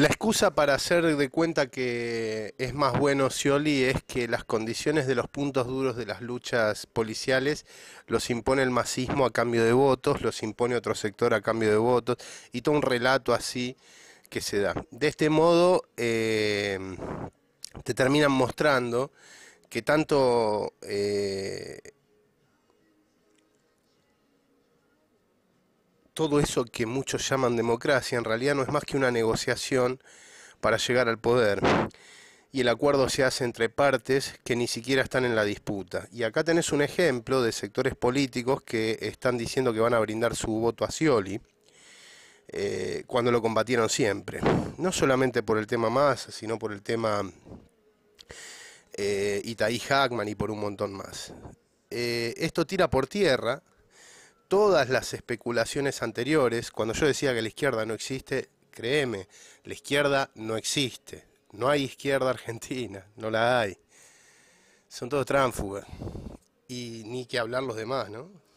La excusa para hacer de cuenta que es más bueno Cioli es que las condiciones de los puntos duros de las luchas policiales los impone el masismo a cambio de votos, los impone otro sector a cambio de votos, y todo un relato así que se da. De este modo, eh, te terminan mostrando que tanto eh, todo eso que muchos llaman democracia en realidad no es más que una negociación para llegar al poder. Y el acuerdo se hace entre partes que ni siquiera están en la disputa. Y acá tenés un ejemplo de sectores políticos que están diciendo que van a brindar su voto a Scioli. Eh, cuando lo combatieron siempre. No solamente por el tema más sino por el tema eh, Itaí Hackman y por un montón más. Eh, esto tira por tierra todas las especulaciones anteriores, cuando yo decía que la izquierda no existe, créeme, la izquierda no existe. No hay izquierda argentina, no la hay. Son todos tránfugas. Y ni que hablar los demás, ¿no?